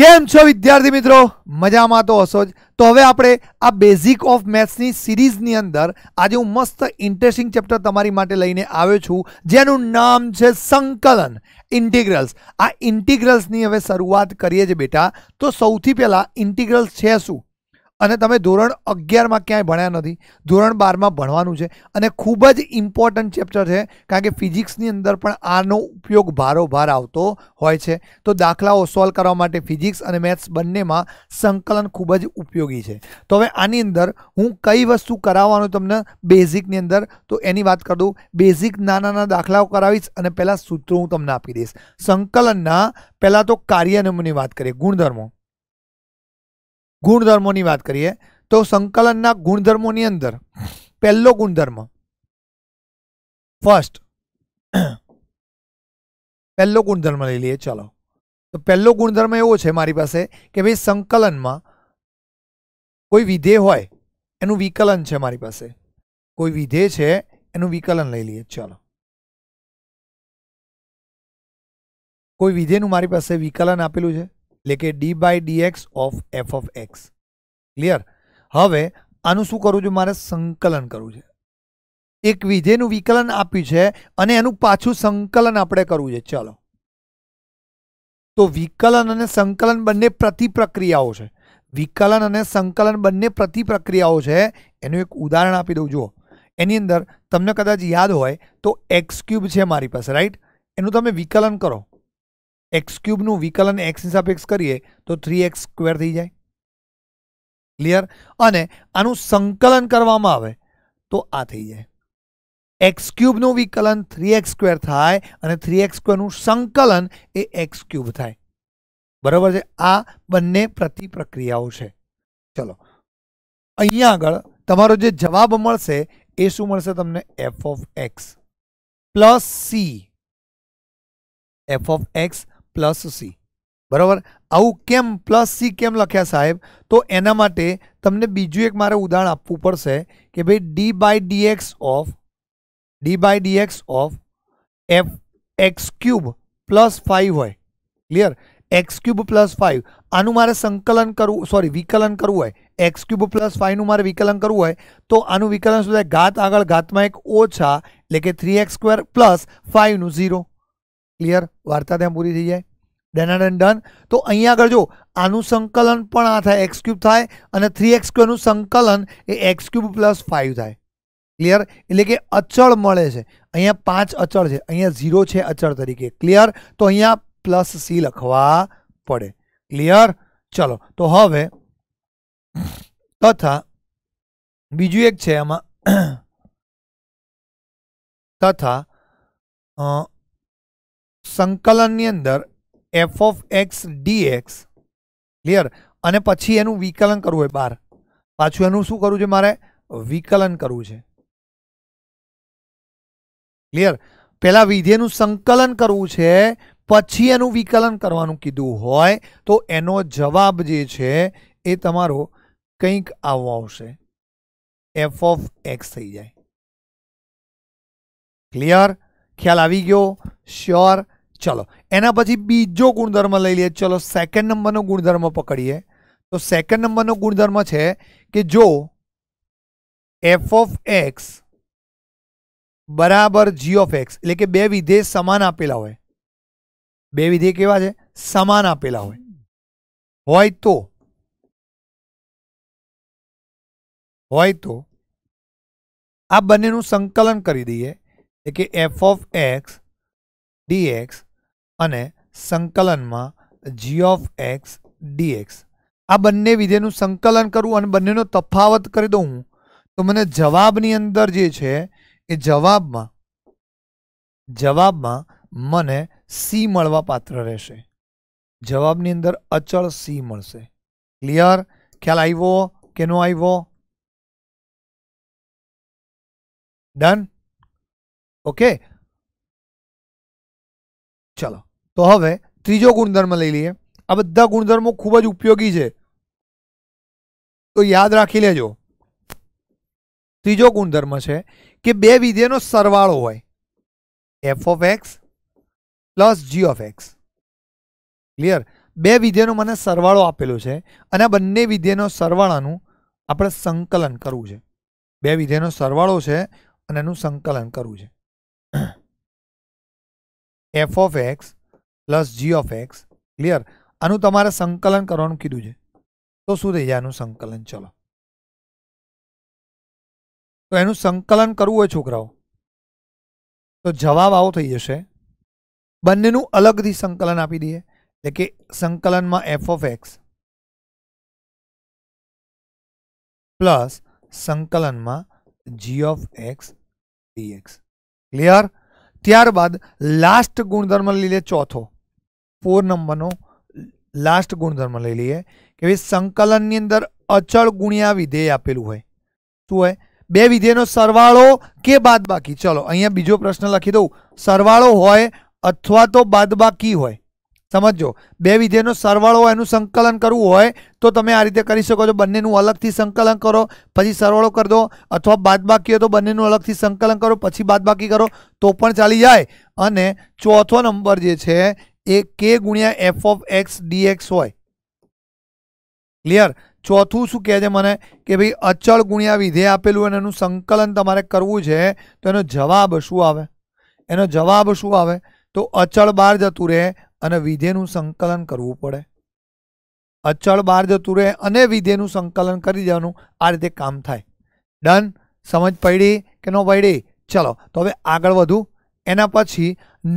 કેમ છો વિદ્યાર્થી મિત્રો મજામાં તો હશો જ તો હવે આપણે આ બેઝિક ઓફ મેથ્સની સિરીઝની અંદર આજે હું મસ્ત ઇન્ટરેસ્ટિંગ ચેપ્ટર તમારી માટે લઈને આવ્યો છું જેનું નામ છે સંકલન ઇન્ટિગ્રલ્સ આ ઇન્ટિગ્રલ્સની હવે શરૂઆત કરીએ છીએ બેટા તો સૌથી પહેલાં ઇન્ટિગ્રલ્સ છે શું અને તમે ધોરણ અગિયારમાં ક્યાંય ભણ્યા નથી ધોરણ બારમાં ભણવાનું છે અને ખૂબ જ ઇમ્પોર્ટન્ટ ચેપ્ટર છે કારણ કે ફિઝિક્સની અંદર પણ આનો ઉપયોગ ભારોભાર આવતો હોય છે તો દાખલાઓ સોલ્વ કરવા માટે ફિઝિક્સ અને મેથ્સ બંનેમાં સંકલન ખૂબ જ ઉપયોગી છે તો હવે આની અંદર હું કઈ વસ્તુ કરાવવાનું તમને બેઝિકની અંદર તો એની વાત કરું બેઝિક નાના નાના દાખલાઓ કરાવીશ અને પહેલાં સૂત્રો હું તમને આપી દઈશ સંકલનના પહેલાં તો કાર્યનમની વાત કરીએ ગુણધર્મો ગુણધર્મોની વાત કરીએ તો સંકલનના ગુણધર્મોની અંદર પહેલો ગુણધર્મ ફર્સ્ટ પહેલો ગુણધર્મ લઈ લઈએ ચાલો તો પહેલો ગુણધર્મ એવો છે મારી પાસે કે ભાઈ સંકલનમાં કોઈ વિધેય હોય એનું વિકલન છે મારી પાસે કોઈ વિધેય છે એનું વિકલન લઈ લઈએ ચાલો કોઈ વિધેયનું મારી પાસે વિકલન આપેલું છે લેકે d/dx ઓફ f(x) ક્લિયર હવે આનું શું करू જો મારે સંકલન કરવું છે એક વિધેય નું વિકલન આપ્યું છે અને એનું પાછું સંકલન આપણે કરવું છે ચલો તો વિકલન અને સંકલન બંને પ્રતિપ્રક્રિયાઓ છે વિકલન અને સંકલન બંને પ્રતિપ્રક્રિયાઓ છે એનો એક ઉદાહરણ આપી દઉં જો એની અંદર તમને કદાચ યાદ હોય તો x^3 છે મારી પાસે રાઈટ એનું તમે વિકલન કરો એક્સ ક્યુબનું વિકલન એક્સની સાપેક્ષ કરીએ તો થ્રી એક્સ સ્ક્વેર થઈ જાય ક્લિયર અને આનું સંકલન કરવામાં આવે તો આ થઈ જાય એક્સ ક્યુબનું વિકલન થ્રી એક્સ સ્ક્વેર થાય અને થ્રી એક્સ સ્ક્વેરનું સંકલન એ એક્સ ક્યુબ થાય બરાબર છે આ બંને પ્રતિ પ્રક્રિયાઓ છે ચલો અહીંયા આગળ તમારો જે જવાબ મળશે એ શું મળશે તમને f of x plus c f of x plus c બરાબર આવું કેમ પ્લસ સી કેમ લખ્યા સાહેબ તો એના માટે તમને બીજું એક મારે ઉદાહરણ આપવું પડશે કે ભાઈ d by dx of d by dx of f x cube plus five હોય clear x cube plus five આનું મારે સંકલન કરવું સોરી વિકલન કરવું હોય એક્સ ક્યુબ પ્લસ ફાઇવનું મારે વિકલન કરવું હોય તો આનું વિકલન શું થાય ઘાત આગળ ઘાતમાં એક ઓછા એટલે કે થ્રી એક્સ સ્ક્વેર પ્લસ ફાઇવનું ઝીરો ક્લિયર વાર્તા ત્યાં પૂરી થઈ જાય देन आर डन तो અહીંયા જો અનુસંગકલન પણ આ થાય x^3 થાય અને 3x^2 નું સંકલન એ x^3 + 5 થાય ક્લિયર એટલે કે અચળ મળે છે અહીંયા 5 અચળ છે અહીંયા 0 છે અચળ તરીકે ક્લિયર તો અહીંયા + c લખવા પડે ક્લિયર ચલો તો હવે તથા બીજું એક છે આમાં તથા અ સંકલન ની અંદર f of x d x clear અને પછી એનું વિકલન કરવું હોય બહાર પાછું એનું શું કરવું છે મારે વિકલન કરવું છે ક્લિયર પહેલાં વિધેયનું સંકલન કરવું છે પછી એનું વિકલન કરવાનું કીધું હોય તો એનો જવાબ જે છે એ તમારો કંઈક આવવો આવશે એફ ઓફ એક્સ થઈ જાય ક્લિયર ખ્યાલ આવી ગયો શ્યોર ચલો એના પછી બીજો ગુણધર્મ લઈ લઈએ ચલો સેકન્ડ નંબરનો ગુણધર્મ પકડીએ તો સેકન્ડ નંબરનો ગુણધર્મ છે કે જો એફ ઓફ એક્સ બરાબર જી ઓફ એક્સ એટલે કે બે વિધેય સમાન આપેલા હોય બે વિધેય કેવા છે સમાન આપેલા હોય હોય તો હોય તો આ બંનેનું સંકલન કરી દઈએ એટલે કે એફ ઓફ એક્સ ડીએક્સ અને સંકલનમાં જી ઓફ એક્સ ડીએક્સ આ બંને વિધેયનું સંકલન કરું અને બંનેનો તફાવત કરી દઉં તો મને જવાબની અંદર જે છે એ જવાબમાં જવાબમાં મને સી મળવા પાત્ર રહેશે જવાબની અંદર અચળ સી મળશે ક્લિયર ખ્યાલ આવ્યો કે નો આવ્યો ડન ઓકે તો હવે ત્રીજો ગુણધર્મ લઈ લઈએ આ બધા ગુણધર્મો ખૂબ જ ઉપયોગી છે તો યાદ રાખી લેજો ત્રીજો ગુણધર્મ છે કે બે વિધેયનો સરવાળો હોય f of x plus g of x clear બે વિધેયનો મને સરવાળો આપેલો છે અને આ બંને વિધેયનો સરવાળાનું આપણે સંકલન કરવું છે બે વિધેયનો સરવાળો છે અને એનું સંકલન કરવું છે f of x plus g of x clear આનું તમારે સંકલન કરવાનું કીધું છે તો શું થઈ જાય આનું સંકલન ચલો તો એનું સંકલન કરવું હોય છોકરાઓ તો જવાબ આવો થઈ જશે બંનેનું અલગથી સંકલન આપી દઈએ એટલે કે સંકલનમાં એફ ઓફ એક્સ પ્લસ સંકલનમાં g of x dx clear ત્યારબાદ લાસ્ટ ગુણધર્મ લીધે ચોથો ફોર નંબરનો લાસ્ટ ગુણધર્મ લઈ લઈએ કે ભાઈ સંકલનની અંદર અચળ ગુણ્યા વિધેય આપેલું હોય શું હોય બે વિધેયનો સરવાળો કે બાદ બાકી ચલો અહીંયા બીજો પ્રશ્ન લખી દઉં સરવાળો હોય અથવા તો બાદ બાકી હોય સમજો બે વિધેયનો સરવાળો હોય એનું સંકલન કરવું હોય તો તમે આ રીતે કરી શકો છો બંનેનું અલગથી સંકલન કરો પછી સરવાળો કરી દો અથવા બાદબાકી હોય તો બંનેનું અલગથી સંકલન કરો પછી બાદ બાકી કરો તો પણ ચાલી જાય અને ચોથો નંબર જે છે એ કે ગુણ્યા એફ ઓફ એક્સ ડીએક્સ હોય ક્લિયર ચોથું શું કહે છે મને કે ભાઈ અચળ ગુણ્યા વિધેય આપેલું અને એનું સંકલન તમારે કરવું છે તો એનો જવાબ શું આવે એનો જવાબ શું આવે તો અચળ બહાર જતું રહે અને વિધેયનું સંકલન કરવું પડે અચળ બહાર જતું રહે અને વિધેયનું સંકલન કરી દેવાનું આ રીતે કામ થાય ડન સમજ પડી કે ન પડી ચલો તો હવે આગળ વધું एना पी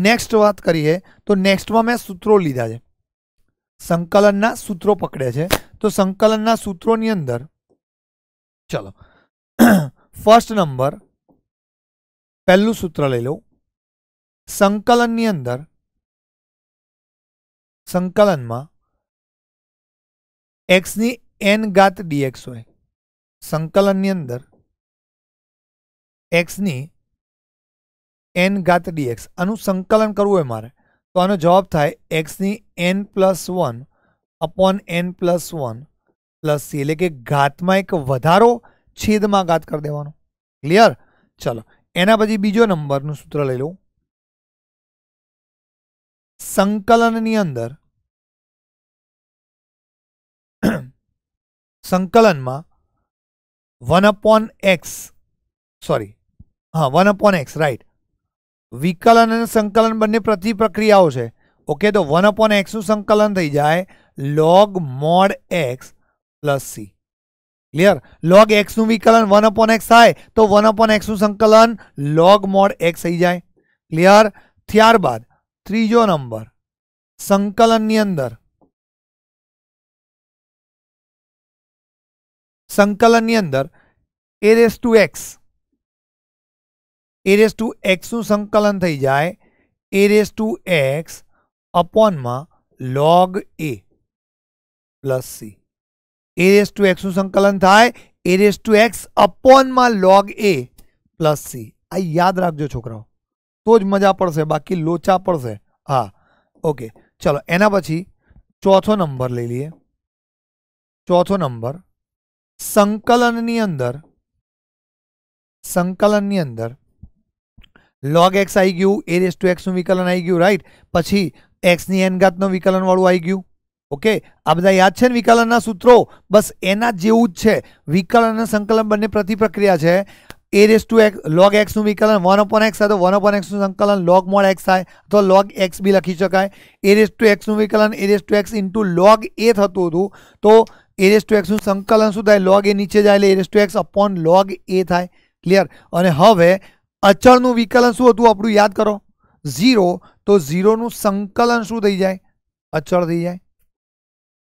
नेक्स्ट बात करिए तो नेक्स्ट में मैं सूत्रों लीधा है संकलन सूत्रों पकड़े तो संकलन सूत्रों की अंदर चलो फर्स्ट नंबर पहलू सूत्र ले लो संकलन अंदर संकलन में एक्स एन गात डीएक्स हो संकलन अंदर एक्स n घात dx નું સંકલન કરવું એ મારે તો આનો જવાબ થાય x ની n + 1 / n + 1 + c એટલે કે ઘાત માં એક વધારો છેદ માં घात કરી દેવાનો ક્લિયર ચલો એના પછી બીજો નંબર નું સૂત્ર લઈ લઉં સંકલન ની અંદર સંકલન માં 1 / x સોરી હા 1 / x રાઈટ વિકલન અને સંકલન બંને પ્રતિ પ્રતિપ્રક્રિયાઓ છે ઓકે તો વન અપોન એક્સનું સંકલન થઈ જાય log mod x plus c clear log એક્સનું વિકલન વન અપોન એક્સ થાય તો વન અપોન એક્સનું સંકલન લોગ મોડ એક્સ થઈ જાય ક્લિયર ત્યારબાદ ત્રીજો નંબર સંકલનની અંદર સંકલનની અંદર એ રેસ ટુ એક્સ a^x को संकलन થઈ જાય a^x अपॉन में log a + c a^x को संकलन થાય a^x अपॉन में log a + c આ યાદ રાખજો છોકરાઓ તો જ મજા પડશે બાકી લોચા પડશે હા ઓકે ચલો એના પછી ચોથો નંબર લઈ લઈએ ચોથો નંબર સંકલન ની અંદર સંકલન ની અંદર લોગ એક્સ આવી ગયું એ રેસ ટુ એક્સનું વિકલન આવી ગયું રાઈટ પછી એક્સની એનઘાતનું વિકલનવાળું આવી ગયું ઓકે આ બધા યાદ છે ને વિકલનના સૂત્રો બસ એના જેવું જ છે વિકલન અને સંકલન બંને પ્રતિપ્રક્રિયા છે a raise to x log એક્સનું વિકલન વન ઓપન એક્સ થાય તો વન અપોન એક્સનું સંકલન લોગ મોડ એક્સ થાય તો લોગ એક્સ બી લખી શકાય એ રેસ ટુ એક્સનું વિકલન a raise to x into log a થતું હતું તો એ રેસ ટુ એક્સનું સંકલન શું થાય લોગ એ નીચે જાય એટલે a raise to x upon log a થાય ક્લિયર અને હવે અચળનું વિકલન શું હતું આપણું યાદ કરો ઝીરો તો ઝીરોનું સંકલન શું થઈ જાય અચળ થઈ જાય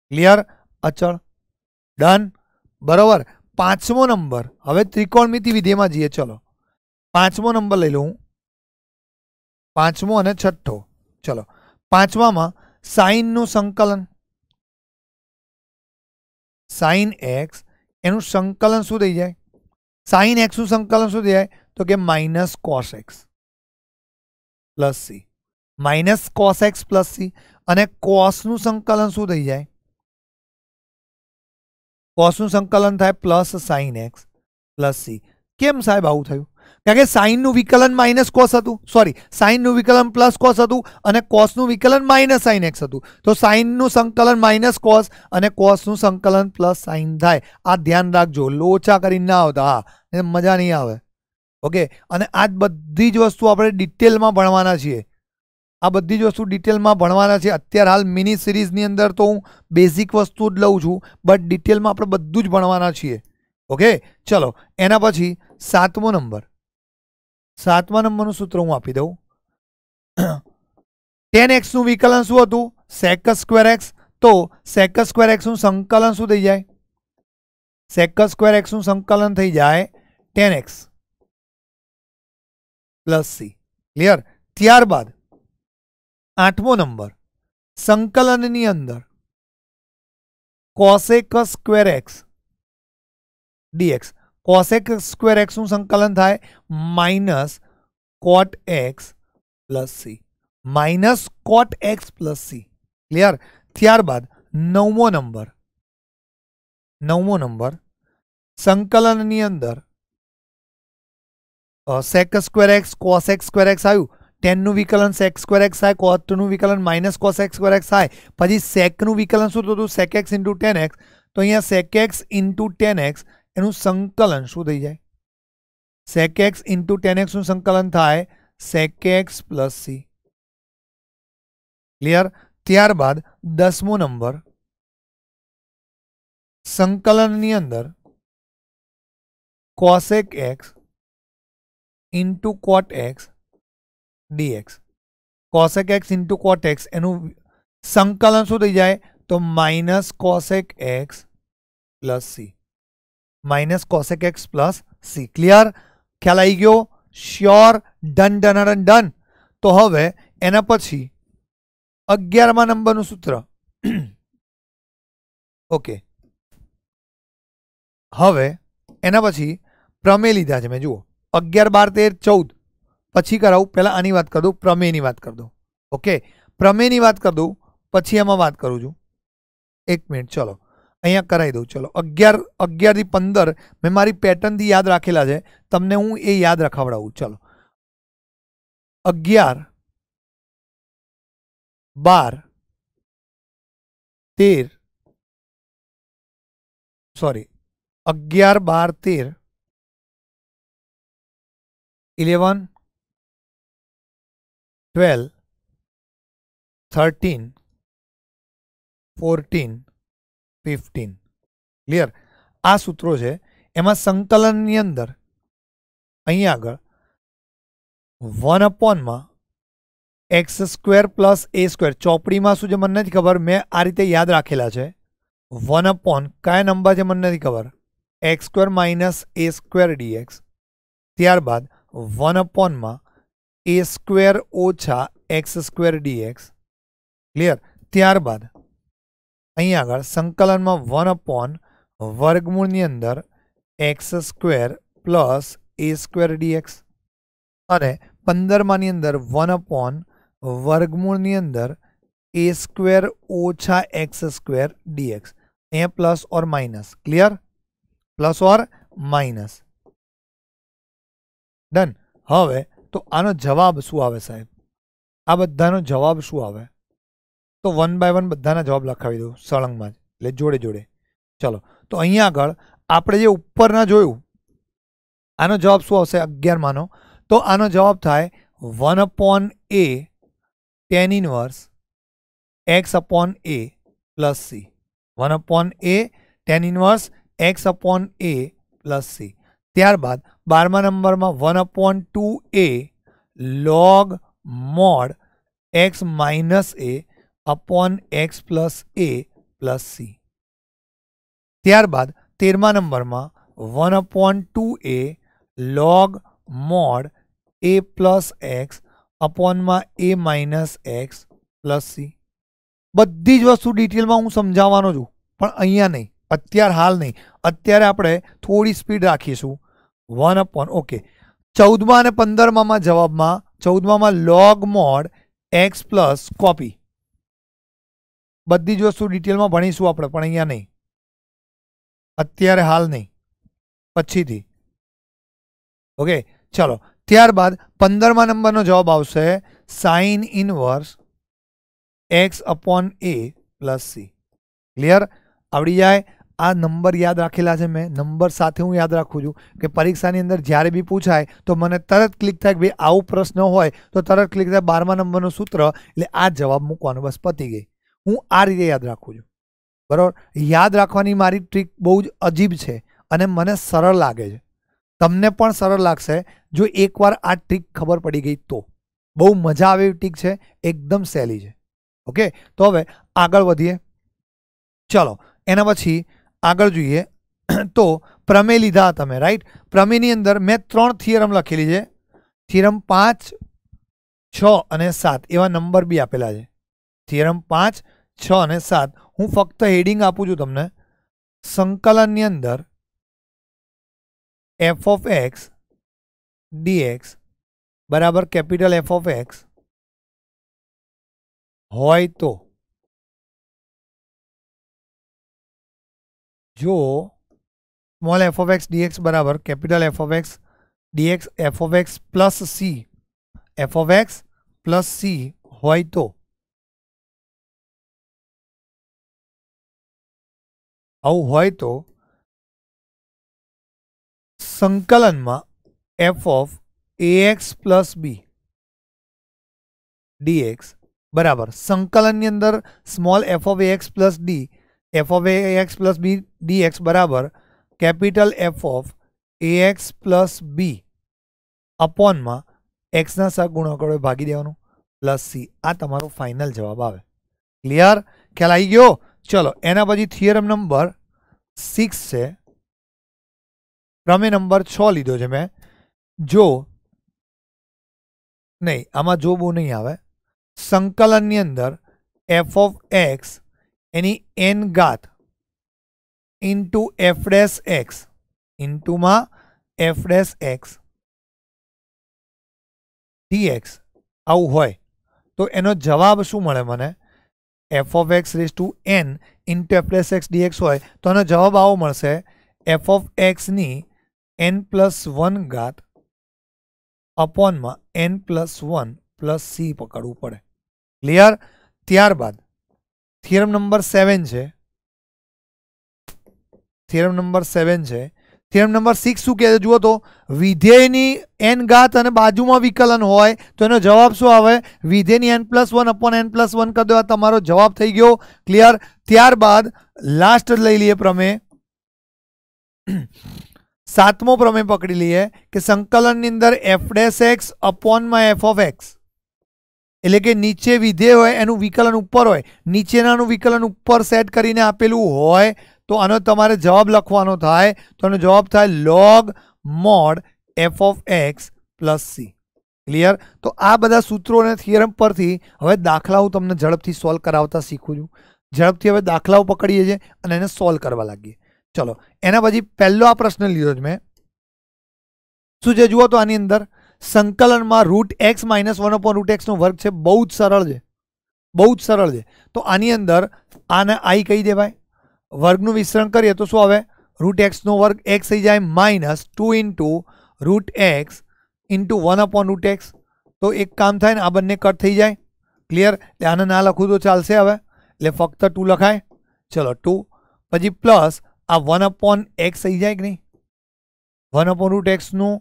ક્લિયર અચળ ડન બરાબર પાંચમો નંબર હવે ત્રિકોણમિતિ વિધેયમાં જઈએ ચલો પાંચમો નંબર લઈ લઉં પાંચમો અને છઠ્ઠો ચલો પાંચમામાં સાઇનનું સંકલન સાઇન એક્સ એનું સંકલન શું થઈ જાય સાઇન એક્સનું સંકલન શું થઈ જાય તો કે -cos x + c - cos x + c અને cos નું સંકલન શું થઈ જાય cos નું સંકલન થાય + sin x + c કેમ સાહેબ આવું થયું કારણ કે sin નું વિકલન -cos હતું સોરી sin નું વિકલન +cos હતું અને cos નું વિકલન -sin x હતું તો sin નું સંકલન -cos અને cos નું સંકલન +sin થાય આ ધ્યાન રાખજો ઓ ઊંચા કરીને ના હતા મજા નહી આવે ઓકે અને આ બધી જ વસ્તુ આપણે ડિટેલમાં ભણવાના છીએ આ બધી જ વસ્તુ ડિટેલમાં ભણવાના છે અત્યારે હાલ મિની સિરીઝની અંદર તો હું બેઝિક વસ્તુ જ લઉં છું બટ ડિટેલમાં આપણે બધું જ ભણવાના છીએ ઓકે ચલો એના પછી સાતમો નંબર સાતમા નંબરનું સૂત્ર હું આપી દઉં ટેન એક્સનું વિકલન શું હતું સેકસ સ્ક્વેર એક્સ તો સેકસ સ્ક્વેર એક્સનું સંકલન શું થઈ જાય સેકસ સ્ક્વેર એક્સનું સંકલન થઈ જાય tan x plus c clear ત્યારબાદ 8મો નંબર સંકલન ની અંદર cosec^2x dx cosec^2x નું સંકલન થાય - cotx + c - cotx + c clear ત્યારબાદ 9મો નંબર 9મો નંબર સંકલન ની અંદર sec²x cos x²x આયુ tan નું વિકલન sec²x આય કોટ નું વિકલન -cos x²x આય પછી sec નું વિકલન શું તો sec x * tan x તો અહીંયા sec x * tan x એનું સંકલન શું થઈ જાય sec x * tan x નું સંકલન થાય sec x + c ક્લિયર ત્યારબાદ 10મો નંબર સંકલન ની અંદર cosec x into cot x dx cosec x into cot x એનો સંકલન શું થઈ જાય તો - cosec x + c - cosec x + c clear ખલાઈ ગયો શ્યોર ડન ડન ડન તો હવે એના પછી 11માં નંબરનું સૂત્ર ઓકે હવે એના પછી પ્રમેય લીધા છે મેં જો 11 12 13 14 પછી કરાવ પેલા આની વાત કર દો પ્રમેની વાત કર દો ઓકે પ્રમેની વાત કર દો પછી એમાં વાત કરું છું 1 મિનિટ ચલો અહિયાં કરાઈ દઉં ચલો 11 11 થી 15 મે મારી પેટર્ન થી યાદ રાખેલા છે તમને હું એ યાદ રખાવડાવું ચલો 11 12 13 સોરી 11 12 13 11 12 13 14 15 क्लियर આ સૂત્રો છે એમાં સંકલન ની અંદર અહીં આગળ 1 अपॉन માં x² + a² ચોપડી માં શું મને જ ખબર મે આ રીતે યાદ રાખેલા છે 1 अपॉन કયા નંબર છે મને નથી ખબર x² - a² dx ત્યારબાદ 1 अपॉन में a2 - x2 dx क्लियर ત્યારબાદ અહીં આગળ સંકલનમાં 1 अपॉन वर्गमूल ની અંદર x2 + a2 dx અને 15 માં ની અંદર 1 अपॉन वर्गमूल ની અંદર a2 - x2 dx અહીં + or minus clear + or minus દાન હવે તો આનો જવાબ શું આવે સાહેબ આ બધાનો જવાબ શું આવે તો 1 બાય 1 બધાના જવાબ લખાવી દો સળંગમાં એટલે જોડે જોડે ચલો તો અહીં આગળ આપણે જે ઉપરના જોયું આનો જવાબ શું આવશે 11 માનો તો આનો જવાબ થાય 1 / a tan inverse x / a + c 1 / a tan inverse x / a + c ત્યારબાદ 12મા નંબરમાં 1/2a log mod x - a / x + a + c ત્યારબાદ 13મા નંબરમાં 1/2a log mod a + x / ma a - x + c બધી જ વસ્તુ ડિટેલમાં હું સમજાવવાનો છું પણ અહીંયા નહીં અત્યાર હાલ નહીં અત્યારે આપણે થોડી સ્પીડ રાખીશું 1 अपॉन ओके 14મા અને 15મામાં જવાબમાં 14મામાં log मोड x + કોપી બધી જે વસ્તુ ડિટેલમાં ભણીશું આપણે પણ અહીંયા નહીં અત્યારે હાલ નહીં પછીથી ઓકે ચલો ત્યારબાદ 15મા નંબરનો જવાબ આવશે sin inverse x / a + c clear આવી જાય આ નંબર યાદ રાખેલા છે મેં નંબર સાથે હું યાદ રાખું છું કે પરીક્ષાની અંદર જ્યારે બી પૂછાય તો મને તરત ક્લિક થાય કે ભાઈ આવો પ્રશ્ન હોય તો તરત ક્લિક થાય બારમા નંબરનું સૂત્ર એટલે આ જવાબ મૂકવાનું બસ પતી ગઈ હું આ રીતે યાદ રાખું છું બરાબર યાદ રાખવાની મારી ટ્રીક બહુ જ અજીબ છે અને મને સરળ લાગે છે તમને પણ સરળ લાગશે જો એકવાર આ ટ્રીક ખબર પડી ગઈ તો બહુ મજા આવે એવી ટ્રીક છે એકદમ સહેલી છે ઓકે તો હવે આગળ વધીએ ચલો એના પછી આગળ જુઈએ તો પ્રમેય લીધા તમે રાઈટ પ્રમેય ની અંદર મે 3 થિયરમ લખેલી છે થિયરમ 5 6 અને 7 એવા નંબર બી આપેલા છે થિયરમ 5 6 અને 7 હું ફક્ત હેડિંગ આપું છું તમને સંકલન ની અંદર f(x) dx = કેપિટલ f(x) હોય તો जो small f of x d x बराबर capital f of x d x f of x plus c f of x plus c हो तो तो संकलन में f of a x plus b dx बराबर संकलन अंदर small f of a x plus d f(ax+b)dx = capital f(ax+b) / માં x ના સાગુણાંક વડે ભાગી દેવાનો + c આ તમારો ફાઇનલ જવાબ આવે ક્લિયર ખ્યાલ આવી ગયો ચલો એના પછી થિયરમ નંબર 6 છે પ્રમેય નંબર 6 લીધો છે મેં જો નહીં આમાં જો બો નહી આવે સંકલન ની અંદર f(x any n घात * f'x * માં f'x dx આવ હોય તો એનો જવાબ શું મળે મને f(x)^n * f'x dx હોય તોનો જવાબ આવો મળશે f(x) ની n+1 घात / માં n+1 + c પકડવું પડે ક્લિયર ત્યારબાદ 定理 म नंबर 7 छे थ्योरम नंबर 7 छे थ्योरम नंबर 6 શું કે જો જો તો વિધેયની n घात અને बाजूમાં વિકલન હોય તો તેનો જવાબ શું આવે વિધેયની n + 1 / n + 1 કરી દો આ તમારો જવાબ થઈ ગયો ક્લિયર ત્યારબાદ લાસ્ટ લઈ લઈએ પ્રમેય 7મો પ્રમેય પકડી લઈએ કે સંકલન ની અંદર f'x / માં f(x) એટલે કે નીચે વિધેય હોય એનું વિકલન ઉપર હોય નીચેનાનું વિકલન ઉપર સેટ કરીને આપેલું હોય તો આનો તમારે જવાબ લખવાનો થાય તો આનો જવાબ થાય log mod f of x plus c clear તો આ બધા સૂત્રો અને થિયરમ પરથી હવે દાખલાઓ હું તમને ઝડપથી સોલ્વ કરાવતા શીખું છું ઝડપથી હવે દાખલાઓ પકડીએ છીએ અને એને સોલ્વ કરવા લાગીએ ચલો એના પછી પહેલો આ પ્રશ્ન લીધો જ મેં શું જે જુઓ તો આની અંદર संकलन में √x - 1/√x નો વર્ગ છે બહુત સરળ છે બહુત સરળ છે તો આની અંદર આને i કહી દે ભાઈ વર્ગ નું વિસ્તરણ કરીએ તો શું આવે √x નો વર્ગ x થઈ જાય - 2 * √x * 1/√x તો એક કામ થાય ને આ બંને કટ થઈ જાય ક્લિયર એટલે આને ના લખો તો ચાલે હવે એટલે ફક્ત 2 લખાય चलो 2 પછી + આ 1/x થઈ જાય કે નહીં 1/√x નો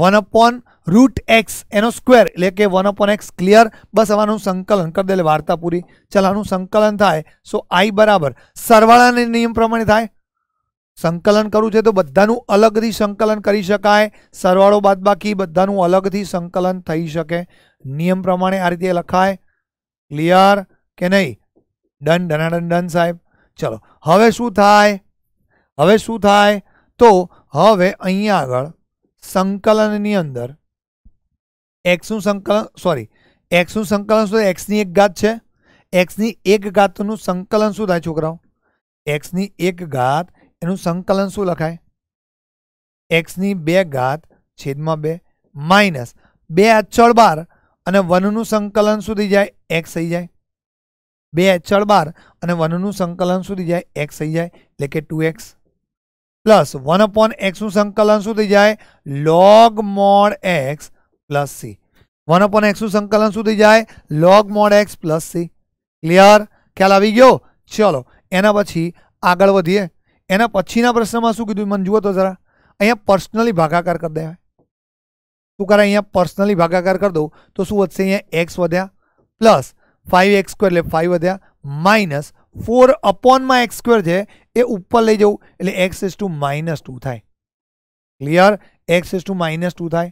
1/√x એનો સ્ક્વેર એટલે કે 1/x ક્લિયર બસ આનું સંકલન કરી દે એટલે વાર્તા પૂરી ચલાનું સંકલન થાય સો i બરાબર સરવાળાને નિયમ પ્રમાણે થાય સંકલન કરું છે તો બધાનું અલગથી સંકલન કરી શકાય સરવાળો બાદબાકી બધાનું અલગથી સંકલન થઈ શકે નિયમ પ્રમાણે આ રીતે લખાય ક્લિયર કે નહીં ડન ડના ડન ડન સાહેબ ચલો હવે શું થાય હવે શું થાય તો હવે અહીંયા આગળ સંકલનની અંદર એક્સનું સંકલન સોરી એક્સનું સંકલન શું એક્સની એક ઘાત છે એક્સની એક ઘાતનું સંકલન શું થાય છોકરાઓ એક્સની એક ઘાત એનું સંકલન શું લખાય એક્સની બે ઘાત છેદમાં બે માઇનસ બે અચળ બાર અને વનનું સંકલન સુધી જાય એક્સ થઈ જાય બે અચળ બાર અને વનનું સંકલન સુધી જાય એક્સ થઈ જાય એટલે કે two x plus 1 upon x નું સંકલન શું થઈ જાય log mod x + c 1 upon x નું સંકલન શું થઈ જાય log mod x + c clear કે લાવી ગયો चलो એના પછી આગળ વધીએ એના પછીના પ્રશ્નમાં શું કીધું મને જુઓ તો જરા અહીંયા パー સોનલી ભાગાકાર કરી દેવા શું કર અહીંયા パー સોનલી ભાગાકાર કર દો તો શું વધશે અહીંયા x વધ્યા + 5x² એટલે 5 વધ્યા - 4 / x² છે એ ઉપર લઈ જઉ એટલે x^-2 થાય ક્લિયર x^-2 થાય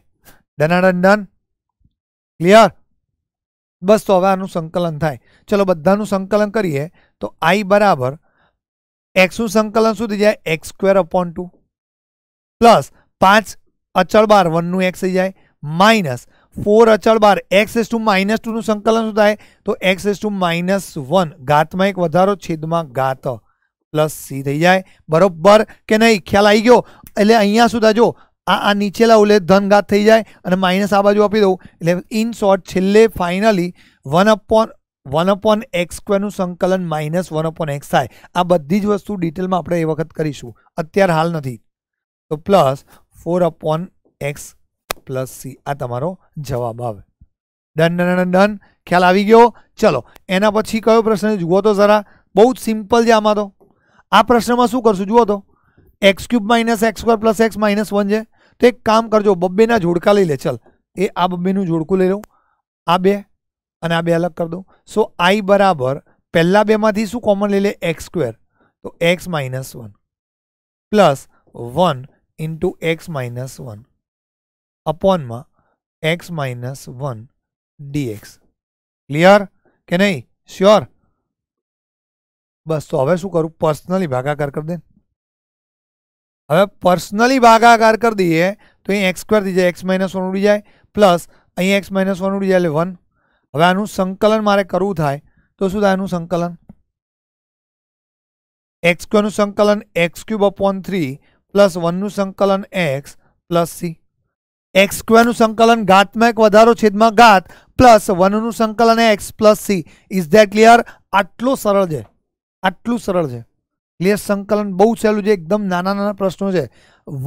ડન ડન ડન ક્લિયર બસ હવે આનું સંકલન થાય ચલો બધાનું સંકલન કરીએ તો i = x નું સંકલન શું થઈ જાય x^2 / 2 + 5 અચળ બાર 1 નું x થઈ જાય - 4 અચળ બાર x^-2 નું સંકલન શું થાય તો x^-1 ગાતમાયક વધારો છેદમાં ગાત +c થઈ જાય બરોબર કેને ખ્યાલ આવી ગયો એટલે અહીંયા શું થાજો આ આ નીચેલા ઉલે ધન घात થઈ જાય અને માઈનસ આ બાજુ આપી દો એટલે ઇન શોર્ટ છેલ્લે ફાઇનલી 1 / 1 / x² નું સંકલન -1 / x આ બધી જ વસ્તુ ડિટેલમાં આપણે એ વખત કરીશું અત્યાર હાલ નથી તો + 4 / x + c આ તમારો જવાબ આવે ડન ડન ડન ખ્યાલ આવી ગયો ચલો એના પછી કયો પ્રશ્ન જુઓ તો જરા બહુત સિમ્પલ છે અમારો આ પ્રશ્ન માં શું કરશું જુઓ તો x^3 - x^2 + x - 1 છે તો એક કામ કરજો બબ્બે ના જોડકા લઈ લે ચલ એ આ બબ્બે નું જોડકુ લઈ લઉ આ બે અને આ બે અલગ કર દો સો i = પહેલા બે માંથી શું કોમન લઈ લે x^2 તો x - 1 + 1 * x - 1 / માં x - 1 dx ક્લિયર કે નહીં શ્યોર બસ તો હવે શું કરું પર્સનલી ભાગાકાર કર દઈએ હવે પર્સનલી ભાગાકાર કર દઈએ તો અહીં x² થી જાય x - 1 ઉડી જાય પ્લસ અહીં x - 1 ઉડી જાય લે 1 હવે આનું સંકલન મારે કરવું થાય તો શું થાયનું સંકલન x² નું સંકલન x³ / 3 + 1 નું સંકલન x + c x² નું સંકલન ગાતમેક વધારો છેદમાં ઘાત પ્લસ 1 નું સંકલન એ x + c is that clear આટલું સરળ જ આટલું સરળ છે ક્લિયર સંકલન બહુ સહેલું છે એકદમ નાના નાના પ્રશ્નો છે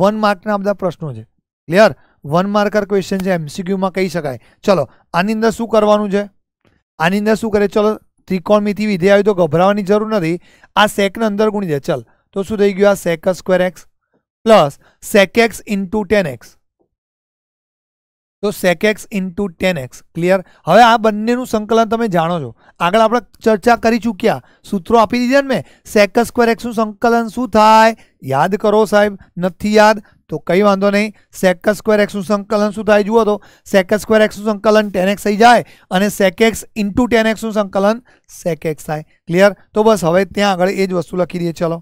વન માર્કના બધા પ્રશ્નો છે ક્લિયર વન માર્કર ક્વેશ્ચન છે એમસીક્યુમાં કહી શકાય ચલો આની અંદર શું કરવાનું છે આની અંદર શું કરે ચલો ત્રિકોણમિતિ વિધે આવી તો ગભરાવાની જરૂર નથી આ સેકને અંદર ગુણી દે ચલ તો શું થઈ ગયું આ sec square x plus sec x into tan x तो secx * tanx क्लियर હવે આ બંનેનું સંકલન તમે જાણો છો આગળ આપણે ચર્ચા કરી ચૂક્યા સૂત્રો આપી દીધાને મે sec^2x નું સંકલન શું થાય યાદ કરો સાહેબ નથી યાદ તો કઈ વાંધો નહીં sec^2x નું સંકલન શું થાય જો તો sec^2x નું સંકલન tanx થઈ જાય અને secx * tanx નું સંકલન secx આય ક્લિયર તો બસ હવે ત્યાં આગળ એ જ વસ્તુ લખી દઈએ ચલો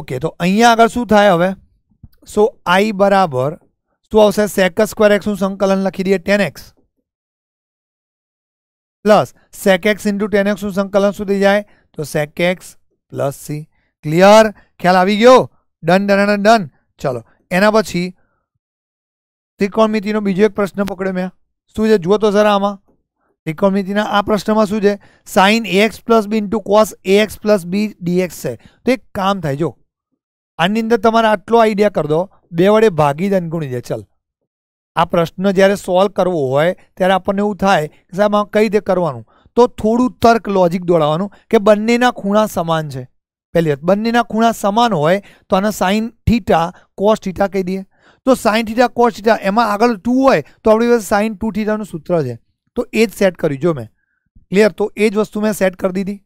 ઓકે તો અહીંયા આગળ શું થાય હવે સો i = તો ઓસે sec²x નું સંકલન લખી દીયે tanx + secx * tanx નું સંકલન શું થઈ જાય તો secx + c ક્લિયર ખ્યાલ આવી ગયો ડન ડન ડન ચલો એના પછી ત્રિકોણમિતિનો બીજો એક પ્રશ્ન પકડે મેં શું છે જુઓ તો સર આમાં ત્રિકોણમિતિના આ પ્રશ્નમાં શું છે sin(ax+b) * cos(ax+b) dx છે તો એક કામ થાય જો આની અંદર તમારે આટલો આઈડિયા કરી દો બે વડે ભાગી દન ગુણી દે ચાલ આ પ્રશ્ન જ્યારે સોલ્વ કરવો હોય ત્યારે આપણને એવું થાય કે સાહેબ આ કઈ રીતે કરવાનું તો થોડું તર્ક લોજિક દોડાવવાનું કે બંનેના ખૂણા સમાન છે પહેલી વાત બંનેના ખૂણા સમાન હોય તો આના સાઇન થીટા કોસ થીટા કહી દઈએ તો સાઇન થીટા કોસ થીટા એમાં આગળ ટુ હોય તો આપણી પાસે સાઇન ટુ થીટાનું સૂત્ર છે તો એ જ સેટ કર્યું જો મેં ક્લિયર તો એ જ વસ્તુ મેં સેટ કરી દીધી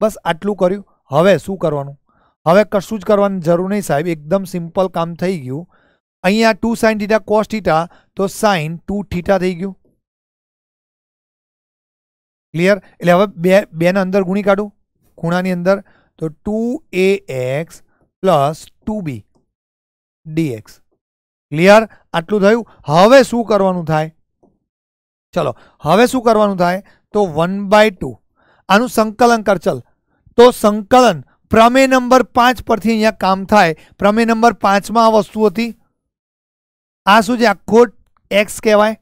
બસ આટલું કર્યું હવે શું કરવાનું હવે કશું જ કરવાની જરૂર નહી સાહેબ એકદમ સિમ્પલ કામ થઈ ગયું અહીંયા 2 sin θ cos θ તો sin 2 θ થઈ ગયું ક્લિયર એટલે હવે બે બે ને અંદર ગુણી કાઢું ખૂણાની અંદર તો 2ax + 2b dx ક્લિયર આટલું થયું હવે શું કરવાનું થાય ચલો હવે શું કરવાનું થાય તો 1/2 આનું સંકલન કર ચલ તો સંકલન પ્રમેય નંબર 5 પર થી અહીંયા કામ થાય प्रमेय નંબર 5 માં વસ્તુ હતી આ સુજે આ કોટ x કેવાય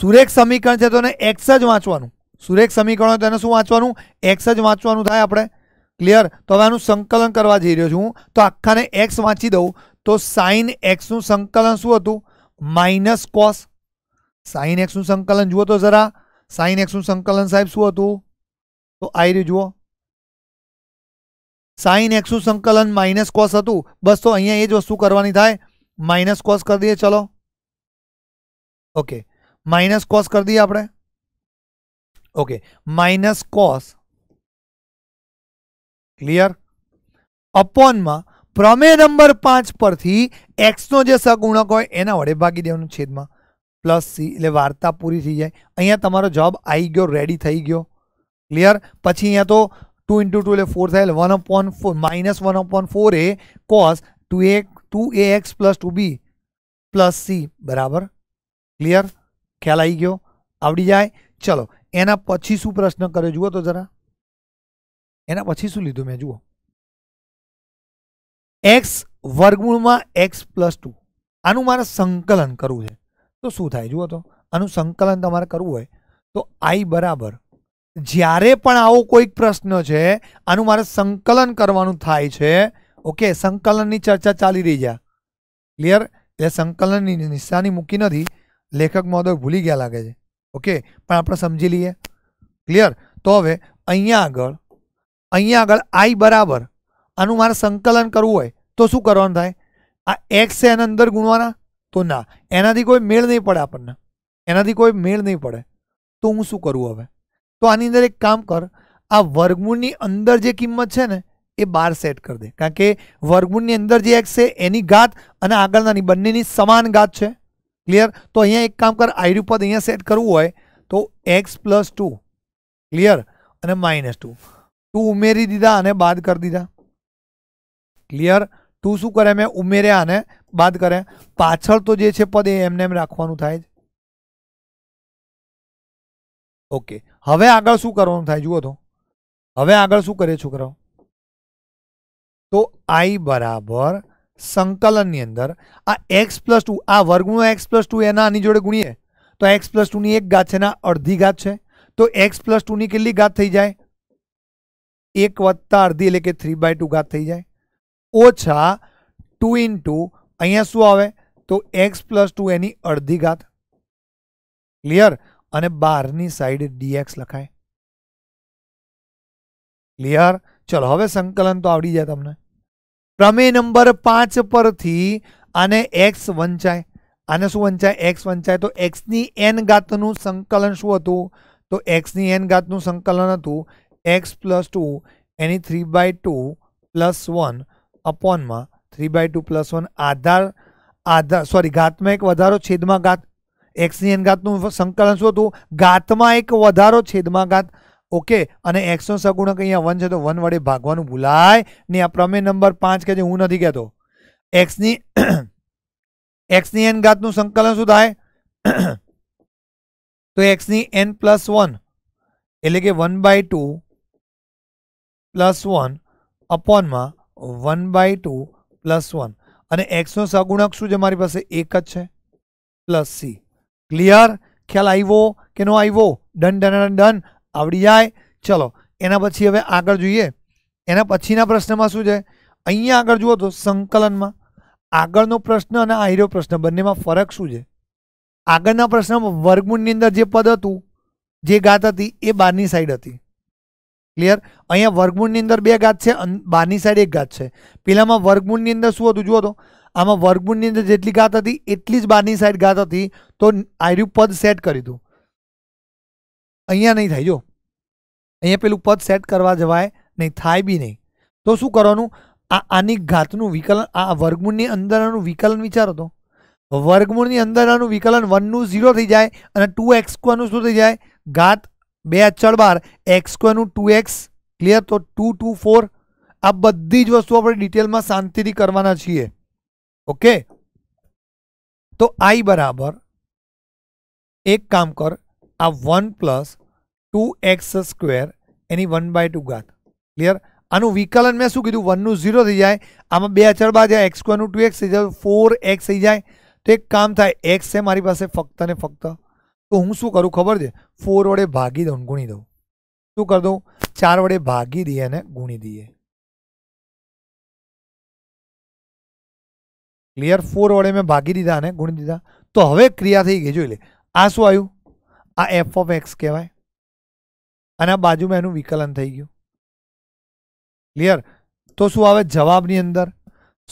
સુરેખ સમીકરણ છે તોને x જ વાંચવાનું સુરેખ સમીકરણ તોને શું વાંચવાનું x જ વાંચવાનું થાય આપણે ક્લિયર તો હવે આનું સંકલન કરવા જઈ રહ્યો છું તો આખાને x માં ચી દઉં તો sin x નું સંકલન શું હતું માઈનસ cos sin x નું સંકલન જુઓ તો જરા sin x નું સંકલન સાહેબ શું હતું તો આવી જુઓ sin x નું સંકલન - cos હતું 200 અહીંયા એ જ વસ્તુ કરવાની થાય - cos કરી દીજે ચલો ઓકે - cos કરી દી આપણે ઓકે - cos ક્લિયર અપોન માં પ્રમેય નંબર 5 પરથી x નો જે સહગુણક હોય એના વડે ભાગી દેવાનું છેદમાં + c એટલે વાર્તા પૂરી થઈ જાય અહીંયા તમારો જવાબ આવી ગયો રેડી થઈ ગયો ક્લિયર પછી અહીંયા તો 2 * 12 = 4 था 1 / 4 - 1 / 4 a cos 2a 2ax + 2b + c बराबर क्लियरख्या लाइ गयो आवडी जाय चलो एना પછી શું પ્રશ્ન કરે જુઓ તો જરા एना પછી શું લીધું મેં જુઓ x વર્ગમૂળમાં x + 2 આનું તમારે સંકલન કરવું છે તો શું થાય જુઓ તો આનું સંકલન તમારે કરવું હોય તો i = જ્યારે પણ આવો કોઈક પ્રશ્ન હોય આનું મારું સંકલન કરવાનું થાય છે ઓકે સંકલનની ચર્ચા ચાલી રહી જા ક્લિયર જે સંકલનની નિશાની મૂકી નથી લેખક મોદો ભૂલી ગયા લાગે છે ઓકે પણ આપણે સમજી લઈએ ક્લિયર તો હવે અહીંયા આગળ અહીંયા આગળ i બરાબર આનું મારું સંકલન કરવું હોય તો શું કરવાનું થાય આ x એન અંદર ગુણવાના તો ના એનાથી કોઈ મેલ નહીં પડે આપણને એનાથી કોઈ મેલ નહીં પડે તો હું શું કરું હવે તો આની અંદર એક કામ કર આ વર્ગમૂળની અંદર જે કિંમત છે ને એ 12 સેટ કરી દે કારણ કે વર્ગમૂળની અંદર જે x છે એની घात અને આગળનાની બંનેની સમાન घात છે ક્લિયર તો અહીંયા એક કામ કર આય રૂપ અહીંયા સેટ કરવું હોય તો x + 2 ક્લિયર અને -2 2 ઉમેરી દીધા અને બાદ કરી દીધા ક્લિયર 2 શું કર એમ ઉમેરે આને બાદ કરે પાછળ તો જે છે પદ એ એમનેમ રાખવાનું થાય જ ઓકે હવે આગળ શું કરવાનું થાય જુઓ તો હવે આગળ શું કરે છો કરો તો i બરાબર સંકલન ની અંદર આ x + 2 આ વર્ગમૂળ x + 2 એનાની જોડે ગુણિયે તો x + 2 ની એક घात છે ને અડધી घात છે તો x + 2 ની કેટલી घात થઈ જાય 1 + અડધી એટલે કે 3 / 2 घात થઈ જાય ઓછા 2 * અહીંયા શું આવે તો x + 2 એની અડધી घात ક્લિયર અને 12 ની સાઈડ dx લખાય ક્લિયર ચલો હવે સંકલન તો આવડી જયા તમને પ્રમેય નંબર 5 પર થી આને x વંચાય આને શું વંચાય x વંચાય તો x ની n ઘાત નું સંકલન શું હતું તો x ની n ઘાત નું સંકલન હતું x + 2 n 3 / 2 + 1 અપોન માં 3 / 2 + 1 આધાર આધાર સોરી ઘાતમાં એક વધારે છેદમાં ઘાત x ની n ગાત નું સંકલન સુ તો ઘાત માં એક વધારે છેદ માં ગાત ઓકે અને x નો સહગુણક અહીંયા 1 છે તો 1 વડે ભાગવાનું ભૂલાય ન્યા પ્રમેય નંબર 5 કે જે હું નધી કેતો x ની x ની n ગાત નું સંકલન સુ થાય તો x ની n + 1 એટલે કે 1 / 2 + 1 / માં 1 / 2 + 1 અને x નો સહગુણક શું છે મારી પાસે એક જ છે + c ક્લિયર ખ્યાલ આવ્યો કે નો આવ્યો ડન ડન ડન આવડી જાય ચલો એના પછી હવે આગળ જોઈએ એના પછીના પ્રશ્નમાં શું છે અહીંયા આગળ જુઓ તો સંકલનમાં આગળનો પ્રશ્ન અને આહીરો પ્રશ્ન બંનેમાં ફરક શું છે આગળના પ્રશ્નમાં વર્ગમૂળની અંદર જે પદ હતું જે ગાત હતી એ બારની સાઈડ હતી ક્લિયર અહીંયા વર્ગમૂળની અંદર બે ગાત છે બારની સાઈડ એક ગાત છે પેલામાં વર્ગમૂળની અંદર શું હતું જુઓ તો અમા વર્ગમૂળની અંદર જેટલી ઘાત હતી એટલી જ બારની સાઈડ ઘાત હતી તો આયુપદ સેટ કરી દઉં અહીંયા નઈ થાય જો અહીંયા પેલું પદ સેટ કરવા જવાય નઈ થાય બી નઈ તો શું કરવાનું આ આની ઘાતનું વિકલન આ વર્ગમૂળની અંદરનું વિકલન વિચાર તો વર્ગમૂળની અંદરનું વિકલન 1 નું 0 થઈ જાય અને 2x² નું શું થઈ જાય ઘાત 2 ચડbaar x² નું 2x ક્લિયર તો 2 2 4 આ બધી જ વસ્તુ આપણે ડિટેલમાં શાંતિથી કરવાના છે ओके तो आई बराबर एक काम कर આ one plus two x square એની વન બાય ટુ ઘાત ક્લિયર આનું વિકલન મેં શું કીધું વનનું ઝીરો થઈ જાય આમાં બે અચળ બાદ જાય એક્સ સ્ક્વેરનું ટુ એક્સ થઈ જાય ફોર એક્સ થઈ જાય તો એક કામ થાય એક્સ છે મારી પાસે ફક્ત ને ફક્ત તો હું શું કરું ખબર છે ફોર વડે ભાગી દઉં ગુણી દઉં શું કરી દઉં ચાર વડે ભાગી દઈએ અને ગુણી દઈએ क्लियर 4 વડે મે ભાગી દીધાને ગુણી દીધા તો હવે ક્રિયા થઈ ગઈ જોઈ લે આ શું આ F(x) કહેવાય અને આ बाजूમાં એનું વિકલન થઈ ગયું ક્લિયર તો શું આવે જવાબની અંદર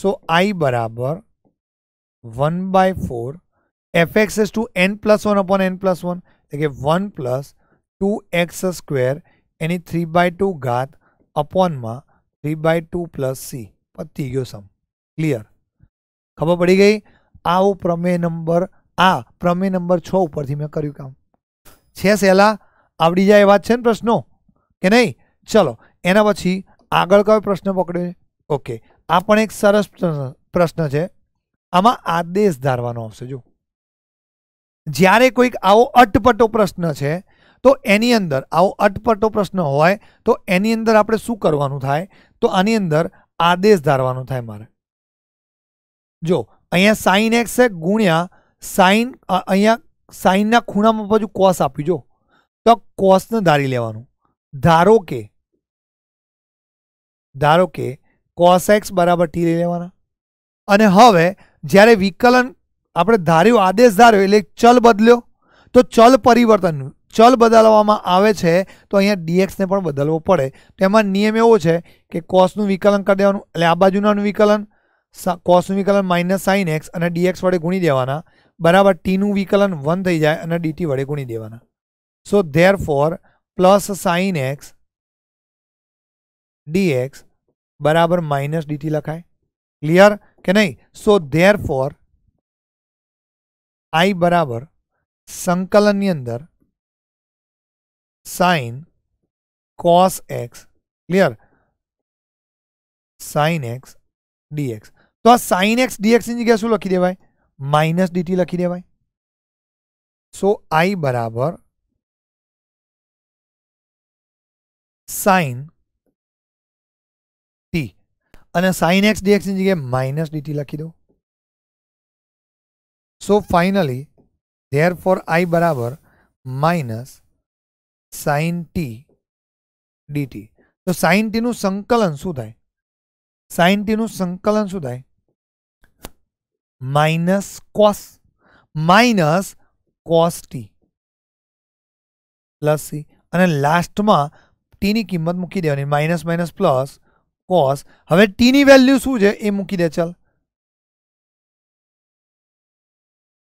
સો i = 1/4 f(x) ^ n+1 / n+1 એટલે કે 1 + 2x ^ 2 એની 3/2 ઘાત અપોન માં 3/2 + c પડી ગયો સમ ક્લિયર ખબર પડી ગઈ આવો પ્રમેય નંબર આ પ્રમેય નંબર છ ઉપરથી મેં કર્યું કામ છે સહેલા આવડી જાય વાત છે ને પ્રશ્નો કે નહીં ચલો એના પછી આગળ કયો પ્રશ્ન પકડ્યો ઓકે આ પણ એક સરસ પ્રશ્ન છે આમાં આદેશ ધારવાનો આવશે જો જ્યારે કોઈક આવો અટપટો પ્રશ્ન છે તો એની અંદર આવો અટપટો પ્રશ્ન હોય તો એની અંદર આપણે શું કરવાનું થાય તો આની અંદર આદેશ ધારવાનો થાય મારે જો અહીંયા સાઇન એક્સ છે ગુણ્યા સાઇન અહીંયા સાઇનના ખૂણામાં બાજુ કોસ આપ્યું જો તો કોસને ધારી લેવાનું ધારો કે ધારો કે કોસ એક્સ બરાબર ટી લઈ લેવાના અને હવે જ્યારે વિકલન આપણે ધાર્યો આદેશ ધાર્યો એટલે ચલ બદલ્યો તો ચલ પરિવર્તન ચલ બદલવામાં આવે છે તો અહીંયા ડીએક્સને પણ બદલવો પડે તો એમાં નિયમ એવો છે કે કોસનું વિકલન કરી દેવાનું એટલે આ બાજુનાનું વિકલન सा cosmicalon - sin x and dx વડે ગુણી દેવાના બરાબર t નું વિકલન 1 થઈ જાય અને dt વડે ગુણી દેવાના so therefore + sin x dx = -dt લખાય ક્લિયર કે નહીં સો ધેરફોર i = સંકલન ની અંદર sin cos x clear sin x dx તો સાઈન એક્સ dx ની જગ્યા શું લખી દેવાય માઈનસ dt લખી દેવાય સો i બરાબર સાઈન t અને સાઈન એક્સ dx ની જગ્યા માઈનસ dt લખી દો સો ફાઇનલી ધેરફોર i બરાબર માઈનસ સાઈન t dt તો સાઈન t નું સંકલન શું થાય સાઈન t નું સંકલન શું થાય minus cos minus cos t plus c અને લાસ્ટમાં ટીની કિંમત મૂકી દેવાની માઇનસ માઇનસ પ્લસ કોસ હવે ટીની વેલ્યુ શું છે એ મૂકી દે ચાલ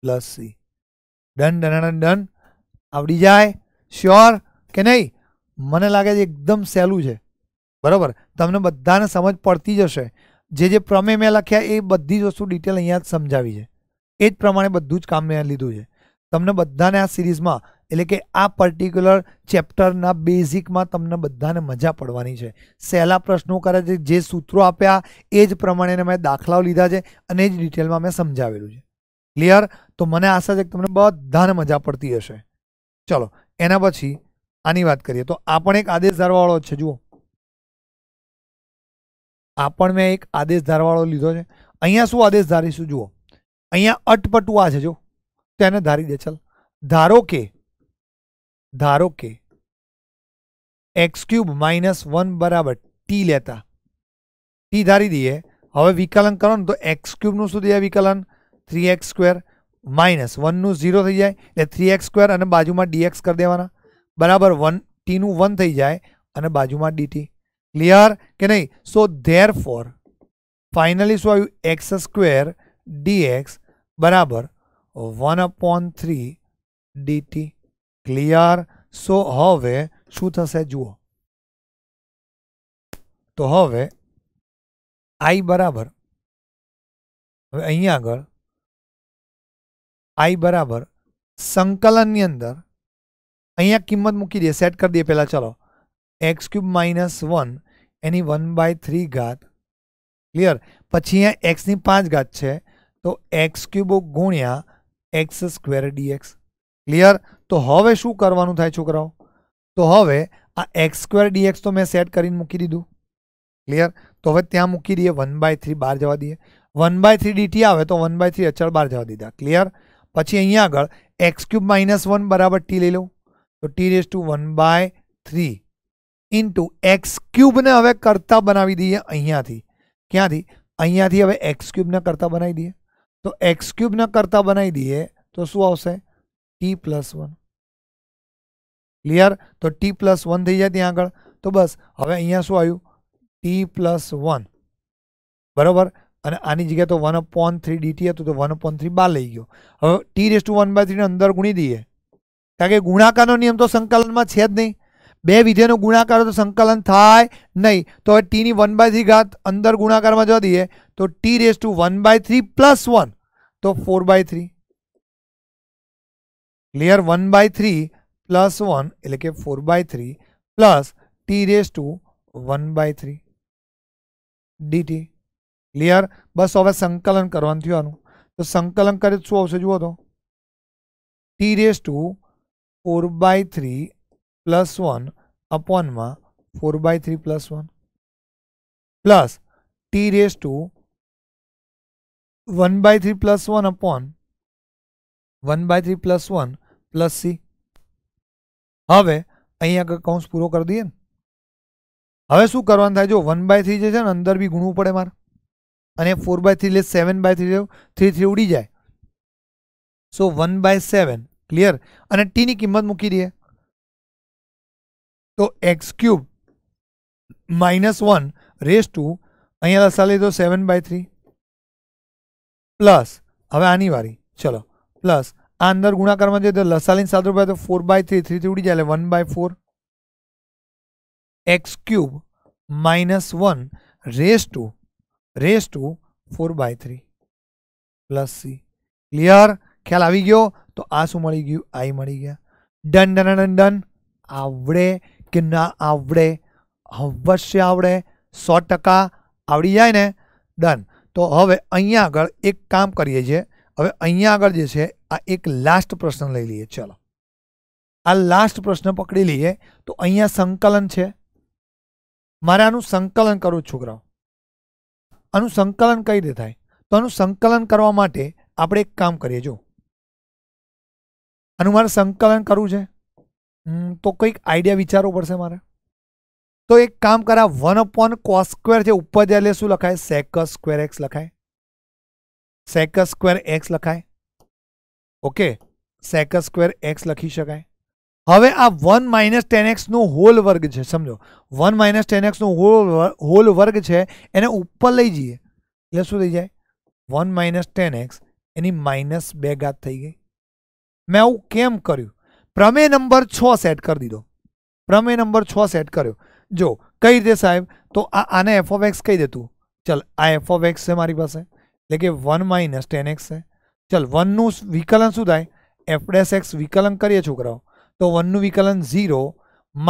plus c done done done આવડી જાય શ્યોર કે નહીં મને લાગે છે એકદમ સહેલું છે બરાબર તમને બધાને સમજ પડતી જશે જે જે પ્રમેય મે લખ્યા એ બધી જે સો ડિટેલ અહીંયા સમજાવી છે એ જ પ્રમાણે બધું જ કામ મે લીધું છે તમને બધાને આ સિરીઝમાં એટલે કે આ પર્ટીક્યુલર ચેપ્ટર ના બેઝિક માં તમને બધાને મજા પડવાની છે સેલા પ્રશ્નો કરાતી જે સૂત્રો આપ્યા એ જ પ્રમાણે મે દાખલાઓ લીધા છે અને એ જ ડિટેલ માં મે સમજાવેલું છે ક્લિયર તો મને આશા છે કે તમને બહુ ધન મજા પડતી હશે ચાલો એના પછી આની વાત કરીએ તો આ પણ એક આદેશ દરવાળો છે જો આપણમે એક આદેશ ધારવાળો લીધો છે અહિયાં શું આદેશ ધારીશું જુઓ અહિયાં અટપટુવા છે જો તેને ધારી દે ચલ ધારો કે ધારો કે x^3 - 1 = t લેતા t ધારી દઈએ હવે વિકલન કરો તો x^3 નું શું થાય વિકલન 3x^2 - 1 નું 0 થઈ જાય એટલે 3x^2 અને बाजूમાં dx કરી દેવાના બરાબર 1 t નું 1 થઈ જાય અને बाजूમાં dt क्लियर के नहीं so therefore finally so I x2 dx बराबर 1/3 dt क्लियर सो होवे शू થશે જુઓ તો હવે i बराबर હવે અહીં આગળ i बराबर સંકલન ની અંદર અહીંયા કિંમત મૂકી દે સેટ કરી દે પહેલા ચલો x3 - 1 any 1/3 घात क्लियर પછી અહીંયા x ની 5 घात છે તો x³ * x² dx क्लियर તો હવે શું કરવાનું થાય છોકરાઓ તો હવે આ x² dx તો મે સેટ કરી મૂકી દીધું ક્લિયર તો હવે ત્યાં મૂકી દીધી 1/3 બહાર જવા દઈએ 1/3 dt આવે તો 1/3 અચળ બહાર જવા દીધા ક્લિયર પછી અહીંયા આગળ x³ - 1 = t લઈ લો તો t = 1/3 ઇન્ટુ એક્સ ક્યુબને હવે કરતા બનાવી દઈએ અહીંયાથી ક્યાંથી અહીંયાથી હવે એક્સ ક્યુબને કરતા બનાવી દઈએ તો એક્સ ક્યુબને કરતા બનાવી દઈએ તો શું આવશે ટી પ્લસ વન ક્લિયર તો ટી પ્લસ વન થઈ જાય ત્યાં આગળ તો બસ હવે અહીંયા શું આવ્યું ટી પ્લસ વન બરાબર અને આની જગ્યાએ તો વન અપોન થ્રી ડીટી હતું તો વન અપોન થ્રી બાર લઈ ગયો હવે t raise to one by થ્રીને અંદર ગુણી દઈએ કારણ કે ગુણાકારનો નિયમ તો સંકલનમાં છે જ નહીં બે વિધેયોનો ગુણાકાર તો સંકલન થાય નહીં તો t ની 1/3 ઘાત અંદર ગુણાકારમાં જોadie તો t रे टू 1/3 + 1 તો 4/3 ક્લિયર 1/3 + 1 એટલે કે 4/3 + t रे टू 1/3 dt ક્લિયર બસ હવે સંકલન કરવાનું થવાનું તો સંકલન કરે શું આવશે જુઓ તો t रे टू 4/3 +1 अपॉन मा 4/3 + 1 + t raise to 1/3 + 1 upon 1/3 + 1 + c હવે અહીંયા કૌંસ પૂરો કરી દઈએ હવે શું કરવાનું થાય જો 1/3 જે છે ને અંદર ભી ગુણવું પડે માર અને 4/3 લે 7/3 3 3 ઉડી જાય સો 1/7 ક્લિયર અને t ની કિંમત મૂકી દઈએ तो x³ - 1 रेस टू અહીંયા લસાલે તો 7/3 + હવે આની વારી ચલો + આ અંદર ગુણાકાર માં દે તો લસાલેન સાદું ભાઈ તો 4/3 3 થી ઉડી જલે 1/4 x³ - 1 raise to raise to 4/3 + c clear ખ્યાલ આવી ગયો તો આ શું મળી ગયું આઈ મળી ગયા ડન ડન ડન ડન આવડે કે ના આવડે અવશ્ય આવડે સો ટકા આવડી જાય ને ડન તો હવે અહીંયા આગળ એક કામ કરીએ છીએ હવે અહીંયા આગળ જે છે આ એક લાસ્ટ પ્રશ્ન લઈ લઈએ ચલો આ લાસ્ટ પ્રશ્ન પકડી લઈએ તો અહીંયા સંકલન છે મારે આનું સંકલન કરવું છોકરાઓ આનું સંકલન કઈ રીતે થાય તો આનું સંકલન કરવા માટે આપણે એક કામ કરીએ જો આનું મારે સંકલન કરવું છે તો કંઈક આઈડિયા વિચારવો પડશે મારે તો એક કામ કરા વન અપોન કોસ સ્ક્વેર છે ઉપર જાય એટલે શું લખાય સેક સ્ક્વેર એક્સ લખાય સેક સ્ક્વેર એક્સ લખાય ઓકે સેક સ્ક્વેર એક્સ લખી શકાય હવે આ વન માઇનસ ટેન એક્સનો હોલ વર્ગ છે સમજો વન માઇનસ ટેન એક્સનો હોલ હોલ વર્ગ છે એને ઉપર લઈ જઈએ એટલે શું થઈ જાય વન માઇનસ ટેન એક્સ એની માઇનસ બે ઘાત થઈ ગઈ મેં આવું કેમ કર્યું પ્રમેય નંબર છ સેટ કરી દીધો પ્રમેય નંબર છ સેટ કર્યો જો કઈ રીતે સાહેબ તો આ આને એફ ઓફ એક્સ કહી દેતું ચલ આ એફ ઓફ એક્સ છે મારી પાસે એટલે કે વન માઇનસ ટેન એક્સ છે ચલ વનનું વિકલન શું થાય એફ ડેસ એક્સ વિકલન કરીએ છોકરાઓ તો વનનું વિકલન ઝીરો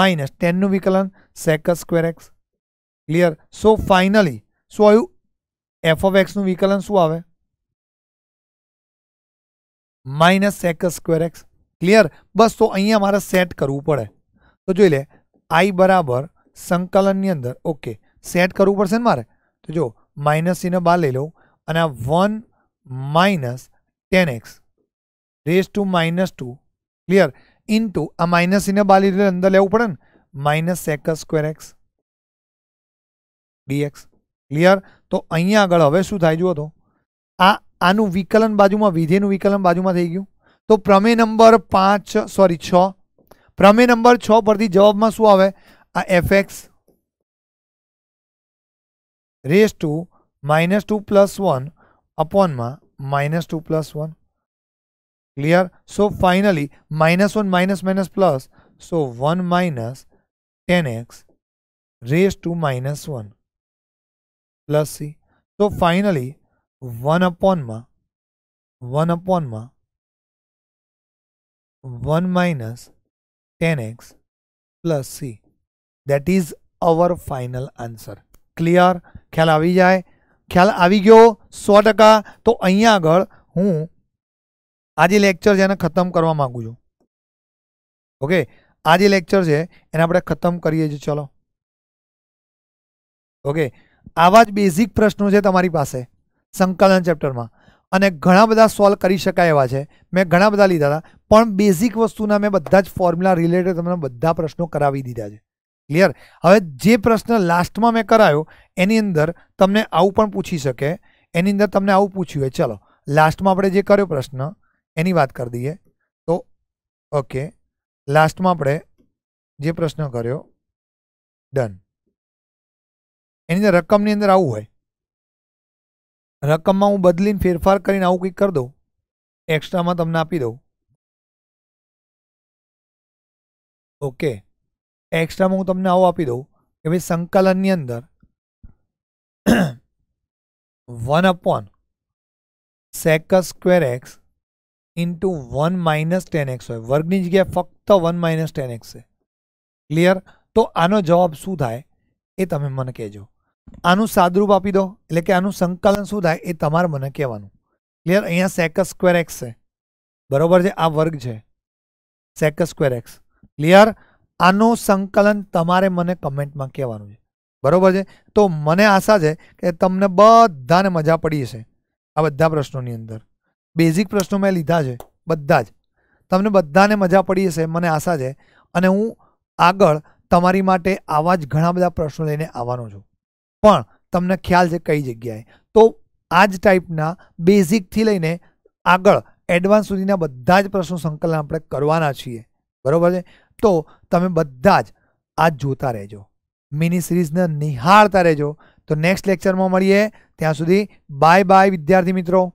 માઇનસ ટેનનું વિકલન sec square x clear so finally શું આવ્યું એફ ઓફ એક્સનું વિકલન શું આવે minus sec square x clear बस तो અહીંયા મારે સેટ કરવું પડે તો જોઈ લે i બરાબર સંકલન ની અંદર ઓકે સેટ કરવું પડશે ને મારે તો જો -c ને બહાર લઈ લઉં અને આ 1 - 10x raise to -2 clear * a - c ને બહાર લીધેલ અંદર લેવું પડે ને -1 ^ 2x dx ક્લિયર તો અહીંયા આગળ હવે શું થાય જો તો આ આનું વિકલન બાજુમાં વિધેયનું વિકલન બાજુમાં થઈ ગયું तो प्रमेय नंबर पांच सॉरी छ प्रमेय नंबर छ पर जवाब में शू आए आ F x raise to minus two plus one upon में minus two plus one clear so finally minus one minus minus plus so one minus ten x raise to minus one plus C तो finally one upon में one upon में 1 - 10x + c that is our final answer clear ख्याल आवी जाए ख्याल आवी गयो 100% तो અહીં આગળ હું આજી લેક્ચર જે انا ختم કરવા માંગુ જો ઓકે આજી લેક્ચર છે એને આપણે ختم કરીએ જો ચલો ઓકે આવાજ બેઝિક પ્રશ્નો છે તમારી પાસે સંકલન ચેપ્ટર માં અને ઘણા બધા સોલ્વ કરી શકાય એવા છે મેં ઘણા બધા લીધા હતા પણ બેઝિક વસ્તુના મેં બધા જ ફોર્મ્યુલા રિલેટેડ તમને બધા પ્રશ્નો કરાવી દીધા છે ક્લિયર હવે જે પ્રશ્ન લાસ્ટમાં મેં કરાયો એની અંદર તમને આવું પણ પૂછી શકે એની અંદર તમને આવું પૂછ્યું હોય ચલો લાસ્ટમાં આપણે જે કર્યો પ્રશ્ન એની વાત કરી દઈએ તો ઓકે લાસ્ટમાં આપણે જે પ્રશ્ન કર્યો ડન એની અંદર રકમની અંદર આવું હોય રકમમાં હું બદલીને ફેરફાર કરીને આવું કંઈક કરી દઉં એક્સ્ટ્રામાં તમને આપી દઉં ઓકે એક્સ્ટ્રામાં હું તમને આવું આપી દઉં કે ભાઈ સંકલનની અંદર one upon sec square x into one minus ten x હોય વર્ગની જગ્યાએ ફક્ત વન માઇનસ ટેન એક્સ છે ક્લિયર તો આનો જવાબ શું થાય એ તમે મને કહેજો આનું સાદરૂપ આપી દો એટલે કે આનું સંકલન શું થાય એ તમારે મને કહેવાનું ક્લિયર અહીંયા સેકસ સ્ક્વેર એક્સ છે બરાબર છે આ વર્ગ છે સેકસ સ્ક્વેર એક્સ ક્લિયર આનું સંકલન તમારે મને કમેન્ટમાં કહેવાનું છે બરાબર છે તો મને આશા છે કે તમને બધાને મજા પડી હશે આ બધા પ્રશ્નોની અંદર બેઝિક પ્રશ્નો મેં લીધા છે બધા જ તમને બધાને મજા પડી હશે મને આશા છે અને હું આગળ તમારી માટે આવા જ ઘણા બધા પ્રશ્નો લઈને આવવાનો છું પણ તમને ખ્યાલ છે કઈ જગ્યાએ તો આજ ટાઈપના બેઝિક થી લઈને આગળ એડવાન્સ સુધીના બધા જ પ્રશ્નો સંગ્રહ આપણે કરવાના છે બરોબર છે તો તમે બધા જ આ જોતા રહેજો મિની સિરીઝને નિહાળતા રહેજો તો નેક્સ્ટ લેક્ચર માં મળીએ ત્યાં સુધી બાય બાય વિદ્યાર્થી મિત્રો